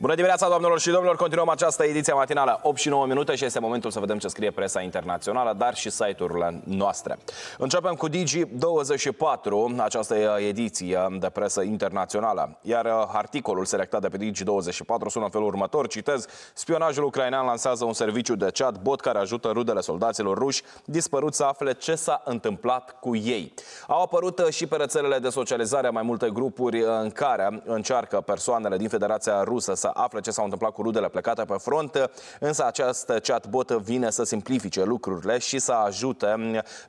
Bună dimineața, doamnelor și domnilor! Continuăm această ediție matinală 8 și 9 minute și este momentul să vedem ce scrie presa internațională, dar și site-urile noastre. Începem cu Digi24, această ediție de presă internațională. Iar uh, articolul selectat de pe Digi24 sună în felul următor, citez, Spionajul ucrainean lansează un serviciu de chat bot care ajută rudele soldaților ruși dispărut să afle ce s-a întâmplat cu ei. Au apărut uh, și pe rețelele de socializare mai multe grupuri uh, în care încearcă persoanele din Federația Rusă să să afle ce s-a întâmplat cu rudele plecate pe front, însă acest chatbot vine să simplifice lucrurile și să ajute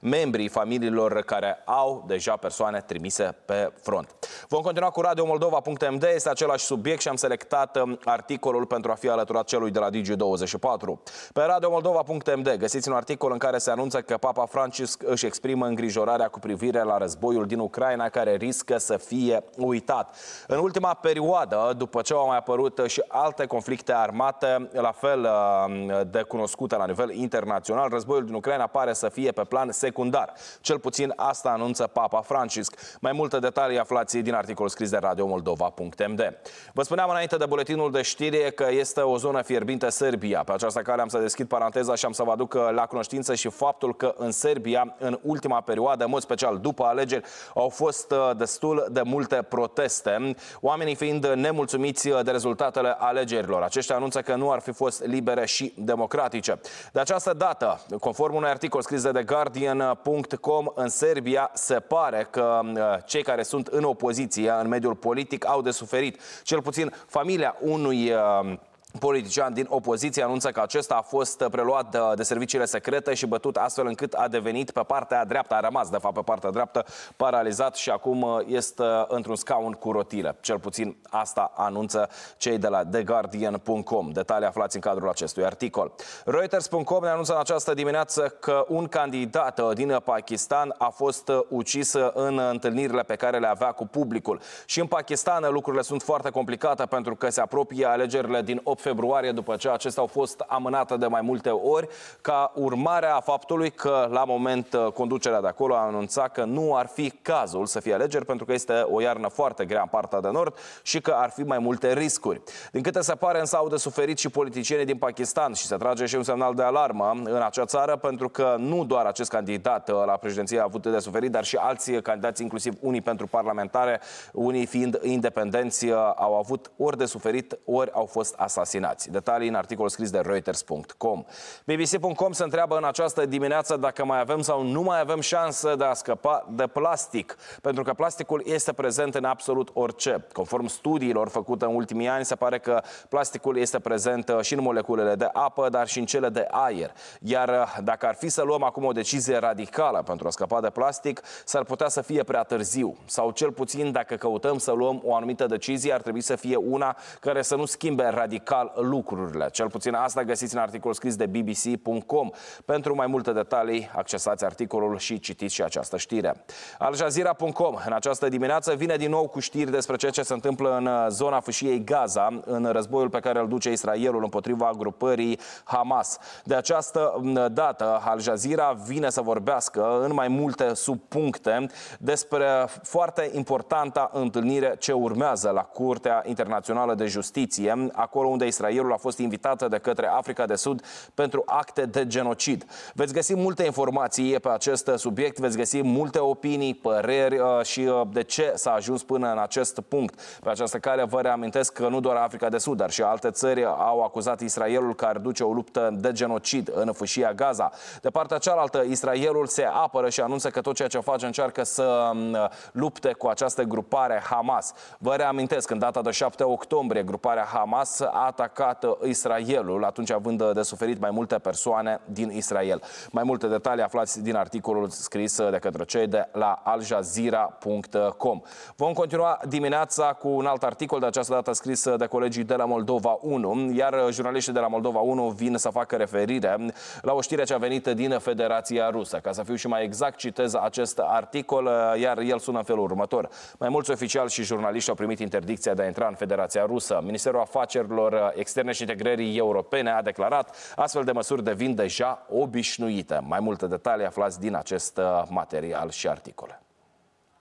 membrii familiilor care au deja persoane trimise pe front. Vom continua cu Radio Moldova.md, este același subiect și am selectat um, articolul pentru a fi alăturat celui de la Digi24. Pe Radio Moldova.md găsiți un articol în care se anunță că Papa Francisc își exprimă îngrijorarea cu privire la războiul din Ucraina care riscă să fie uitat. În ultima perioadă, după ce au mai apărut și alte conflicte armate, la fel uh, de cunoscute la nivel internațional. Războiul din Ucraina pare să fie pe plan secundar. Cel puțin asta anunță Papa Francisc. Mai multe detalii aflați din articolul scris de radiomoldova.md. Vă spuneam înainte de buletinul de știri că este o zonă fierbinte Serbia. Pe această cale am să deschid paranteza și am să vă aduc uh, la cunoștință și faptul că în Serbia, în ultima perioadă, în mod special după alegeri, au fost uh, destul de multe proteste, oamenii fiind nemulțumiți de rezultatul rezultatele alegerilor. Aceștia anunță că nu ar fi fost libere și democratice. De această dată, conform unui articol scris de The Guardian.com, în Serbia se pare că uh, cei care sunt în opoziție, în mediul politic, au de suferit. Cel puțin familia unui uh, politician din opoziție anunță că acesta a fost preluat de serviciile secrete și bătut astfel încât a devenit pe partea dreaptă, a rămas de fapt pe partea dreaptă paralizat și acum este într-un scaun cu rotile. Cel puțin asta anunță cei de la TheGuardian.com. Detalii aflați în cadrul acestui articol. Reuters.com ne anunță în această dimineață că un candidat din Pakistan a fost ucis în întâlnirile pe care le avea cu publicul. Și în Pakistan lucrurile sunt foarte complicate pentru că se apropie alegerile din 8 8 februarie, după ce acestea au fost amânate de mai multe ori, ca urmare a faptului că la moment uh, conducerea de acolo a anunțat că nu ar fi cazul să fie alegeri pentru că este o iarnă foarte grea în partea de nord și că ar fi mai multe riscuri. Din câte se pare însă au de suferit și politicienii din Pakistan și se trage și un semnal de alarmă în acea țară pentru că nu doar acest candidat uh, la președinție a avut de suferit, dar și alții candidați, inclusiv unii pentru parlamentare, unii fiind independenți, uh, au avut ori de suferit, ori au fost asasinați asasinați. Detalii în articol scris de Reuters.com. BBC.com se întreabă în această dimineață dacă mai avem sau nu mai avem șansă de a scăpa de plastic, pentru că plasticul este prezent în absolut orice. Conform studiilor făcute în ultimii ani, se pare că plasticul este prezent uh, și în moleculele de apă, dar și în cele de aer. Iar uh, dacă ar fi să luăm acum o decizie radicală pentru a scăpa de plastic, s-ar putea să fie prea târziu. Sau cel puțin, dacă căutăm să luăm o anumită decizie, ar trebui să fie una care să nu schimbe radical total lucrurile. Cel puțin asta găsiți în articol scris de bbc.com. Pentru mai multe detalii, accesați articolul și citiți și această știre. Aljazeera.com în această dimineață vine din nou cu știri despre ceea ce se întâmplă în uh, zona fâșiei Gaza, în războiul pe care îl duce Israelul împotriva grupării Hamas. De această mm, dată, Al Jazeera vine să vorbească în mai multe subpuncte despre foarte importanta întâlnire ce urmează la Curtea Internațională de Justiție, acolo unde Israelul a fost invitată de către Africa de Sud pentru acte de genocid. Veți găsi multe informații pe acest subiect, veți găsi multe opinii, păreri uh, și uh, de ce s-a ajuns până în acest punct. Pe această cale vă reamintesc că nu doar Africa de Sud, dar și alte țări au acuzat Israelul că ar duce o luptă de genocid în fâșia Gaza. De partea cealaltă, Israelul se apără și anunță că tot ceea ce face încearcă să um, lupte cu această grupare Hamas. Vă reamintesc, în data de 7 octombrie, gruparea Hamas a atacat Israelul, atunci având de suferit mai multe persoane din Israel. Mai multe detalii aflați din articolul scris de către cei de la aljazira.com. Vom continua dimineața cu un alt articol, de această dată scris de colegii de la Moldova 1, iar jurnaliștii de la Moldova 1 vin să facă referire la o știre ce a venit din Federația Rusă. Ca să fiu și mai exact, citez acest articol, iar el sună în felul următor. Mai mulți oficiali și jurnaliști au primit interdicția de a intra în Federația Rusă. Ministerul Afacerilor Externe și Integrării Europene a declarat, astfel de măsuri devin deja obișnuite. Mai multe detalii aflați din acest uh, material și articole.